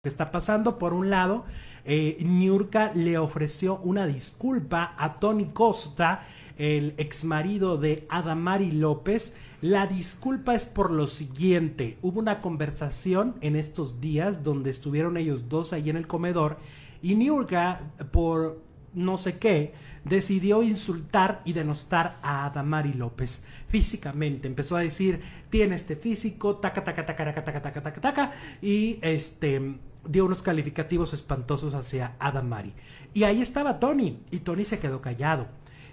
que está pasando. Por un lado, eh, Niurka le ofreció una disculpa a Tony Costa, el ex marido de Adamari López. La disculpa es por lo siguiente. Hubo una conversación en estos días donde estuvieron ellos dos ahí en el comedor y Niurka, por no sé qué, decidió insultar y denostar a Adamari López físicamente. Empezó a decir, tiene este físico, taca, taca, taca, taca, taca, taca, taca, taca, y este dio unos calificativos espantosos hacia Adam Mari. Y ahí estaba Tony, y Tony se quedó callado.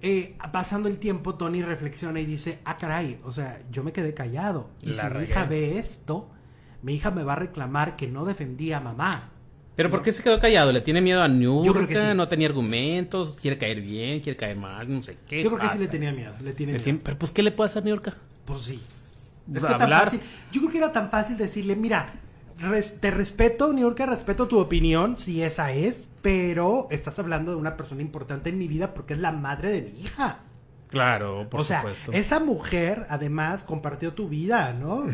Eh, pasando el tiempo, Tony reflexiona y dice, ah, caray, o sea, yo me quedé callado. Y si mi hija ve esto, mi hija me va a reclamar que no defendí a mamá. ¿Pero por qué se quedó callado? ¿Le tiene miedo a New Yo creo que sí. ¿No tenía argumentos? ¿Quiere caer bien? ¿Quiere caer mal? No sé qué. Yo creo que sí le tenía miedo. Le tiene miedo. Pero pues, ¿qué le puede hacer New York? Pues sí. Es que tan fácil. Yo creo que era tan fácil decirle, mira, te respeto, Niurka, respeto tu opinión, si esa es, pero estás hablando de una persona importante en mi vida porque es la madre de mi hija. Claro, por o sea, Esa mujer además compartió tu vida, ¿no?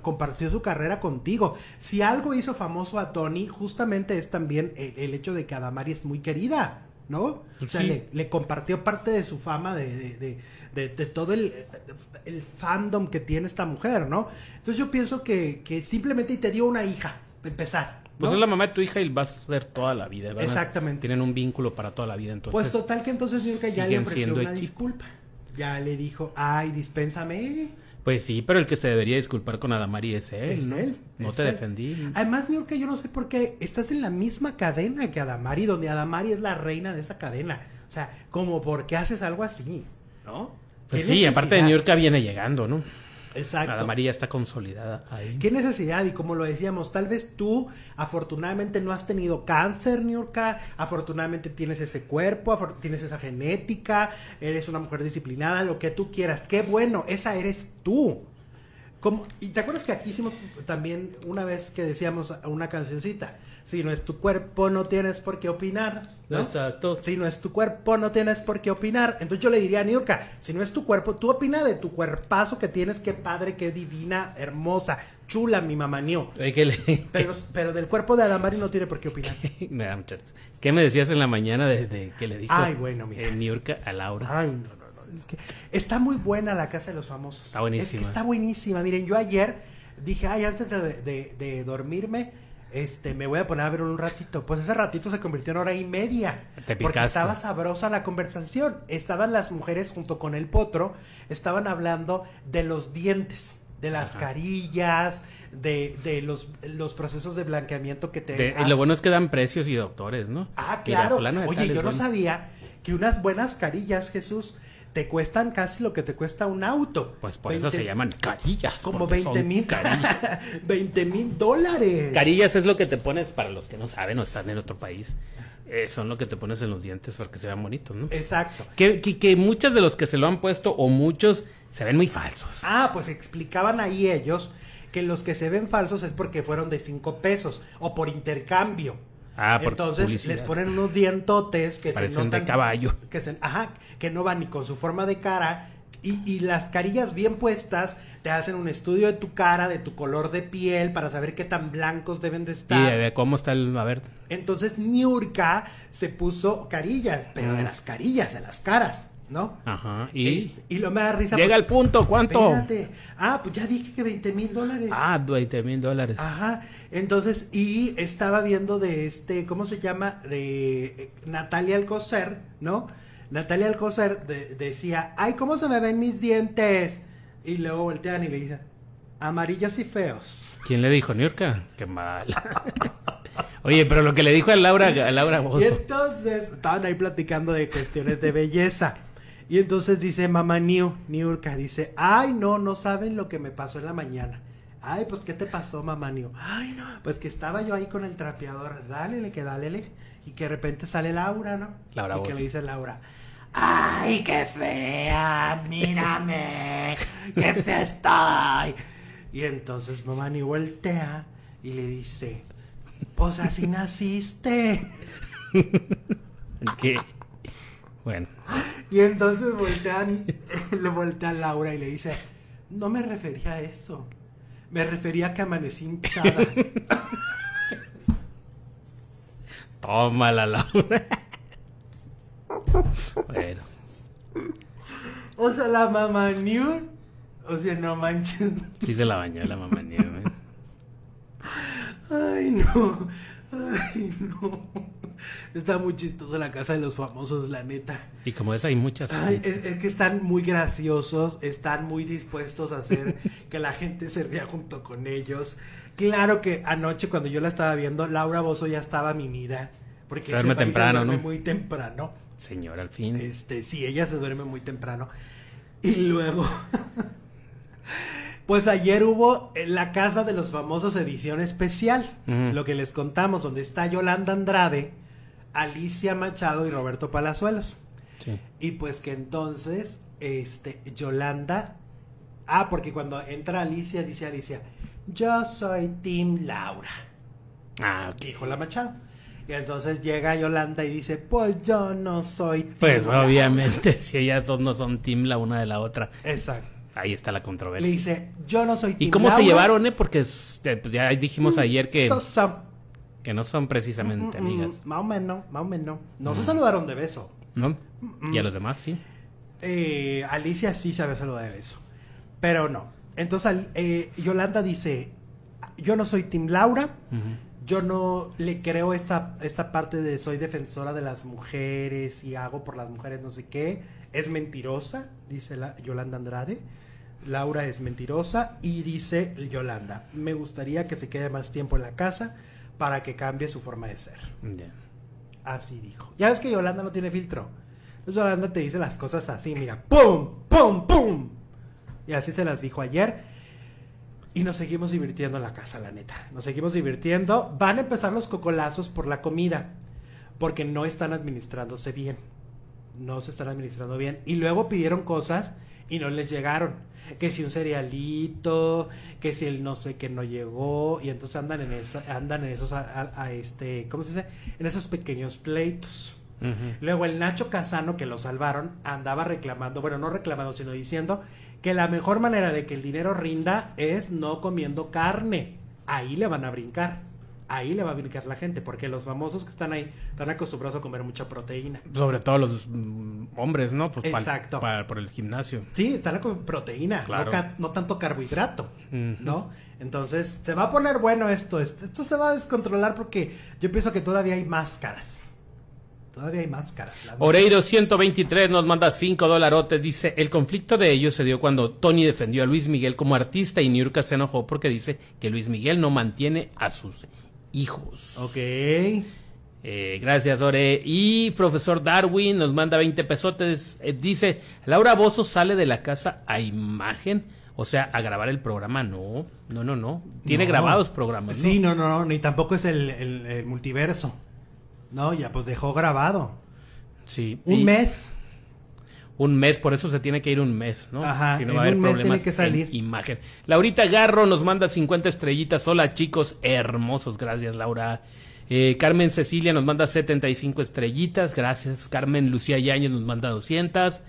compartió su carrera contigo. Si algo hizo famoso a Tony, justamente es también el, el hecho de que Adamari es muy querida. ¿no? Pues o sea, le, compartió parte de su fama, de, de, de, todo el, fandom que tiene esta mujer, ¿no? Entonces yo pienso que, que simplemente te dio una hija, empezar. Pues es la mamá de tu hija y vas a ver toda la vida, ¿verdad? Exactamente. Tienen un vínculo para toda la vida, entonces. Pues total que entonces que ya le ofreció una disculpa. Ya le dijo, ay, dispénsame, pues sí, pero el que se debería disculpar con Adamari es él. ¿no? él. No te defendí. Además, York, yo no sé por qué estás en la misma cadena que Adamari, donde Adamari es la reina de esa cadena. O sea, como por qué haces algo así, ¿no? Pues sí, aparte de York viene llegando, ¿no? Exacto. La maría está consolidada ahí. ¿Qué necesidad? Y como lo decíamos, tal vez tú afortunadamente no has tenido cáncer, Niurka, afortunadamente tienes ese cuerpo, tienes esa genética, eres una mujer disciplinada, lo que tú quieras. Qué bueno, esa eres tú y te acuerdas que aquí hicimos también una vez que decíamos una cancioncita, si no es tu cuerpo no tienes por qué opinar, Exacto. Si no es tu cuerpo no tienes por qué opinar. Entonces yo le diría a Niurka, si no es tu cuerpo, tú opina de tu cuerpazo que tienes, qué padre, qué divina, hermosa, chula mi mamá Niu. Pero, del cuerpo de Adamari no tiene por qué opinar. me da mucha... ¿Qué me decías en la mañana de, que le dije Ay, bueno, eh, Niurka a Laura? Ay, no que está muy buena la Casa de los Famosos. Está buenísima. Es que está buenísima. Miren, yo ayer dije, ay, antes de, dormirme, este, me voy a poner a ver un ratito. Pues ese ratito se convirtió en hora y media. Te porque estaba sabrosa la conversación. Estaban las mujeres junto con el potro, estaban hablando de los dientes, de las carillas, de, los, los, procesos de blanqueamiento que te. y eh, lo bueno es que dan precios y doctores, ¿no? Ah, claro. Oye, yo no sabía que unas buenas carillas, Jesús, te cuestan casi lo que te cuesta un auto. Pues por eso se llaman carillas. Como 20 mil. 20 mil dólares. Carillas es lo que te pones, para los que no saben o están en otro país, eh, son lo que te pones en los dientes para que se vean bonitos, ¿no? Exacto. Que, que, de los que se lo han puesto o muchos se ven muy falsos. Ah, pues explicaban ahí ellos que los que se ven falsos es porque fueron de 5 pesos o por intercambio. Ah, Entonces les ponen unos dientotes que se notan. De caballo. Que se, ajá, que no van ni con su forma de cara. Y, y, las carillas bien puestas te hacen un estudio de tu cara, de tu color de piel, para saber qué tan blancos deben de estar. Y de cómo está el... A ver. Entonces Niurka se puso carillas, pero de mm. las carillas, de las caras. ¿no? Ajá. Y, este, y lo me da risa. Llega al el punto, ¿cuánto? Ah, pues ya dije que 20 mil dólares. Ah, 20 mil dólares. Ajá. Entonces, y estaba viendo de este, ¿cómo se llama? De eh, Natalia Alcocer, ¿no? Natalia Alcocer decía, ay, ¿cómo se me ven mis dientes? Y luego voltean y le dicen, amarillos y feos. ¿Quién le dijo, Niurka? Qué mal. Oye, pero lo que le dijo a Laura, a Laura Y entonces estaban ahí platicando de cuestiones de belleza. Y entonces dice mamá New, Niurka, dice, ay, no, no saben lo que me pasó en la mañana. Ay, pues, ¿qué te pasó, mamá Niu? Ay, no, pues que estaba yo ahí con el trapeador, dálele, que dálele. Y que de repente sale Laura, ¿no? Laura. Y que le dice Laura, ay, qué fea, mírame, qué fea estoy. Y entonces mamá New voltea y le dice, pues así naciste. ¿Qué? Bueno. Y entonces voltean, le voltea a Laura y le dice, no me refería a eso. Me refería a que amanecí hinchada. Tómala, Laura. bueno. O sea, la mamá New. O sea, no manches. Sí se la bañó la mamá New, ¿eh? Ay, no. Ay, no. Está muy chistoso la casa de los famosos, la neta. Y como es, hay muchas. Ay, es, que están muy graciosos, están muy dispuestos a hacer que la gente se ría junto con ellos. Claro que anoche cuando yo la estaba viendo, Laura Bozo ya estaba mimida. Porque se duerme temprano, Muy temprano. Señora, al fin. Este, sí, ella se duerme muy temprano. Y luego... Pues ayer hubo la Casa de los Famosos edición especial, lo que les contamos, donde está Yolanda Andrade, Alicia Machado y Roberto Palazuelos. Y pues que entonces, este, Yolanda. Ah, porque cuando entra Alicia, dice Alicia, yo soy Tim Laura. Ah, Dijo la Machado. Y entonces llega Yolanda y dice, pues yo no soy Tim Pues obviamente, si ellas dos no son Tim la una de la otra. Exacto. Ahí está la controversia. Le dice, yo no soy ¿Y cómo se llevaron, eh? Porque eh, pues ya dijimos mm, ayer que... Que no son precisamente mm, mm, mm, amigas. más o menos, más o menos. No se saludaron de beso. ¿No? Y a los demás sí. Eh, Alicia sí se había saludado de beso. Pero no. Entonces eh, Yolanda dice, yo no soy Tim Laura. Yo no le creo esta, esta parte de soy defensora de las mujeres y hago por las mujeres no sé qué. Es mentirosa, dice la, Yolanda Andrade. Laura es mentirosa y dice Yolanda, me gustaría que se quede más tiempo en la casa para que cambie su forma de ser. Así dijo. Ya ves que Yolanda no tiene filtro. Entonces Yolanda te dice las cosas así, mira, ¡pum! ¡pum! ¡pum! Y así se las dijo ayer. Y nos seguimos divirtiendo en la casa, la neta. Nos seguimos divirtiendo. Van a empezar los cocolazos por la comida. Porque no están administrándose bien. No se están administrando bien. Y luego pidieron cosas y no les llegaron. Que si un cerealito, que si el no sé qué no llegó, y entonces andan en esa, andan en esos a, este, ¿cómo se dice? En esos pequeños pleitos. Luego el Nacho Casano, que lo salvaron, andaba reclamando, bueno, no reclamando, sino diciendo que la mejor manera de que el dinero rinda es no comiendo carne. Ahí le van a brincar ahí le va a brincar la gente, porque los famosos que están ahí están acostumbrados a comer mucha proteína. Sobre todo los mm, hombres, ¿no? Pues, Exacto. por el gimnasio. Sí, están con proteína, no, tanto carbohidrato, ¿no? Entonces, se va a poner bueno esto, este, esto, se va a descontrolar porque yo pienso que todavía hay máscaras. Todavía hay máscaras. Oreiro 123 nos manda 5 dolarotes. Dice, el conflicto de ellos se dio cuando Tony defendió a Luis Miguel como artista y Niurka se enojó porque dice que Luis Miguel no mantiene a sus hijos. Ok. Eh, gracias, Ore. Y profesor Darwin nos manda 20 pesotes. Eh, dice, Laura Bozo sale de la casa a imagen. O sea, a grabar el programa, no, no, no, no. Tiene grabados programas. Sí, no, no, no, ni tampoco es el, multiverso. No, ya pues dejó grabado. Sí. Un mes un mes, por eso se tiene que ir un mes, ¿no? Ajá, si no un mes problemas que salir. imagen. Laurita Garro nos manda 50 estrellitas. Hola, chicos, hermosos. Gracias, Laura. Eh, Carmen Cecilia nos manda 75 estrellitas. Gracias. Carmen Lucía Yáñez nos manda 200.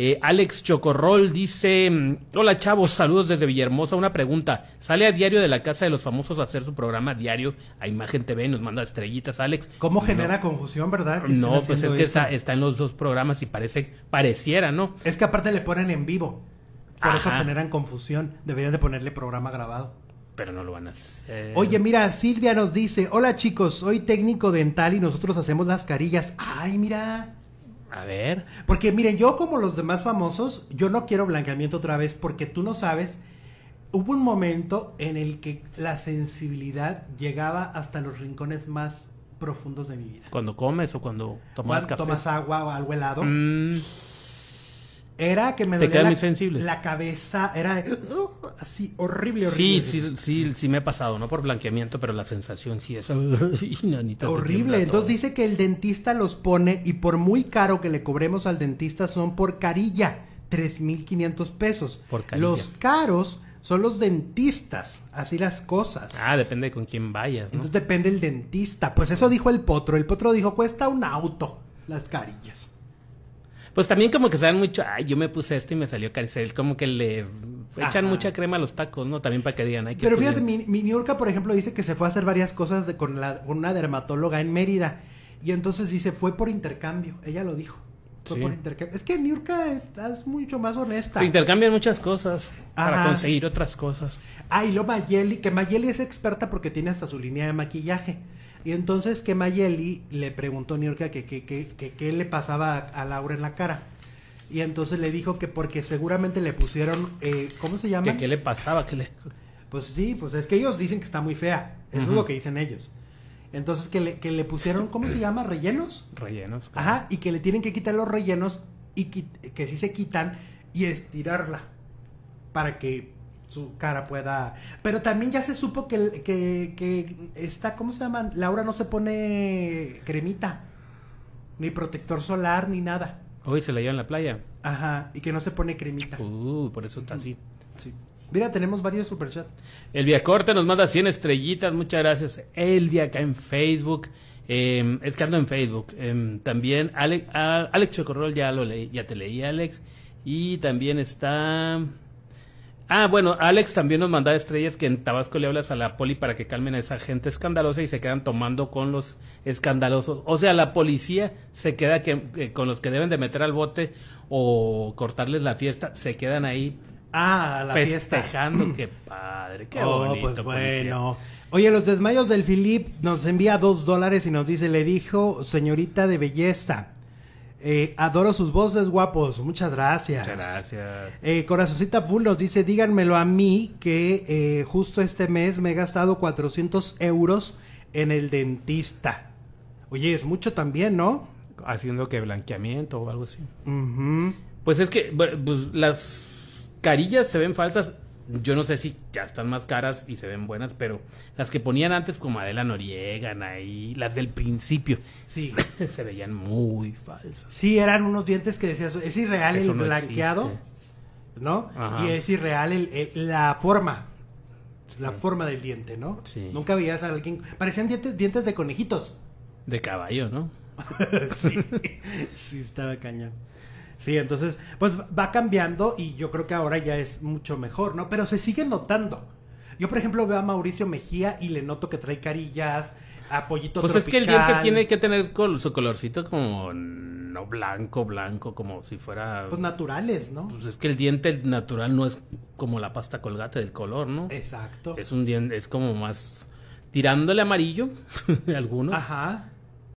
Eh, Alex Chocorrol dice, mm, hola chavos, saludos desde Villahermosa. Una pregunta, ¿sale a diario de la Casa de los Famosos a hacer su programa diario a Imagen TV? Nos manda estrellitas, Alex. ¿Cómo genera confusión, verdad? No, pues es que está, en los dos programas y parece, pareciera, ¿no? Es que aparte le ponen en vivo. Por eso generan confusión. Deberían de ponerle programa grabado pero no lo van a hacer. Oye, mira, Silvia nos dice, hola chicos, soy técnico dental y nosotros hacemos las carillas. Ay, mira. A ver. Porque miren, yo como los demás famosos, yo no quiero blanqueamiento otra vez porque tú no sabes. Hubo un momento en el que la sensibilidad llegaba hasta los rincones más profundos de mi vida. Cuando comes o cuando tomas Tomas agua o algo helado. Mm. Era que me dolía la, cabeza, era así, horrible, horrible. Sí, sí, sí, sí me he pasado, no por blanqueamiento, pero la sensación sí es horrible. Entonces dice que el dentista los pone y por muy caro que le cobremos al dentista son por carilla, 3.500 pesos. Por carilla. Los caros son los dentistas, así las cosas. Ah, depende con quién vayas. ¿no? Entonces depende el dentista. Pues eso dijo el potro. El potro dijo, cuesta un auto las carillas pues también como que se dan mucho, ay, yo me puse esto y me salió es como que le echan mucha crema a los tacos, ¿no? También para que digan, hay que Pero fíjate, mi, Niurka, por ejemplo, dice que se fue a hacer varias cosas con, una dermatóloga en Mérida. Y entonces dice, fue por intercambio, ella lo dijo. fue Por intercambio. es que Niurka es, mucho más honesta. Se intercambian muchas cosas para conseguir otras cosas. Ah, y lo Mayeli, que Mayeli es experta porque tiene hasta su línea de maquillaje. Y entonces que Mayeli le preguntó a York que qué que, le pasaba a, Laura en la cara. Y entonces le dijo que porque seguramente le pusieron, eh, ¿cómo se llama? ¿Qué, le pasaba? ¿Qué le... Pues sí, pues es que ellos dicen que está muy fea. Eso es lo que dicen ellos. Entonces que le, pusieron, ¿cómo se llama? ¿Rellenos? Rellenos. Ajá, y que le tienen que quitar los rellenos y que, que sí se quitan y estirarla para que su cara pueda. Pero también ya se supo que, que, que está, ¿cómo se llama? Laura no se pone cremita, ni protector solar, ni nada. Hoy se la lleva en la playa. Ajá, y que no se pone cremita. Uh, por eso está así. Sí. Mira, tenemos varios superchats. Elvia Corte nos manda 100 estrellitas, muchas gracias. Elvia acá en Facebook. Em, es que en Facebook. Em, también Alex, Alex Chocorrol, ya lo leí, ya te leí, Alex. Y también está... Ah, bueno, Alex también nos manda estrellas que en Tabasco le hablas a la poli para que calmen a esa gente escandalosa y se quedan tomando con los escandalosos. O sea, la policía se queda eh, con los que deben de meter al bote o cortarles la fiesta, se quedan ahí. Ah, festejando. qué padre, qué oh, pues bueno. Oye, los desmayos del Philip nos envía dos dólares y nos dice, le dijo señorita de belleza. Eh, adoro sus voces, guapos. Muchas gracias. Muchas gracias. Eh, Corazoncita Full nos dice, díganmelo a mí que eh, justo este mes me he gastado 400 euros en el dentista. Oye, es mucho también, ¿no? Haciendo que blanqueamiento o algo así. Pues es que pues, las carillas se ven falsas yo no sé si ya están más caras y se ven buenas, pero las que ponían antes como Adela Noriega, ahí, las del principio, sí, se veían muy falsas. Sí, eran unos dientes que decías, es irreal el blanqueado, ¿no? Y es irreal eh, la forma. La forma del diente, ¿no? Nunca veías a alguien. Parecían dientes, dientes de conejitos. De caballo, ¿no? sí, sí, estaba cañón. Sí, entonces, pues va cambiando y yo creo que ahora ya es mucho mejor, ¿no? Pero se sigue notando. Yo, por ejemplo, veo a Mauricio Mejía y le noto que trae carillas, apoyito Pues es que el diente tiene que tener su colorcito como no blanco, blanco, como si fuera. Pues naturales, ¿no? Pues es que el diente natural no es como la pasta colgate del color, ¿no? Exacto. Es un diente, es como más tirándole amarillo, de algunos. Ajá.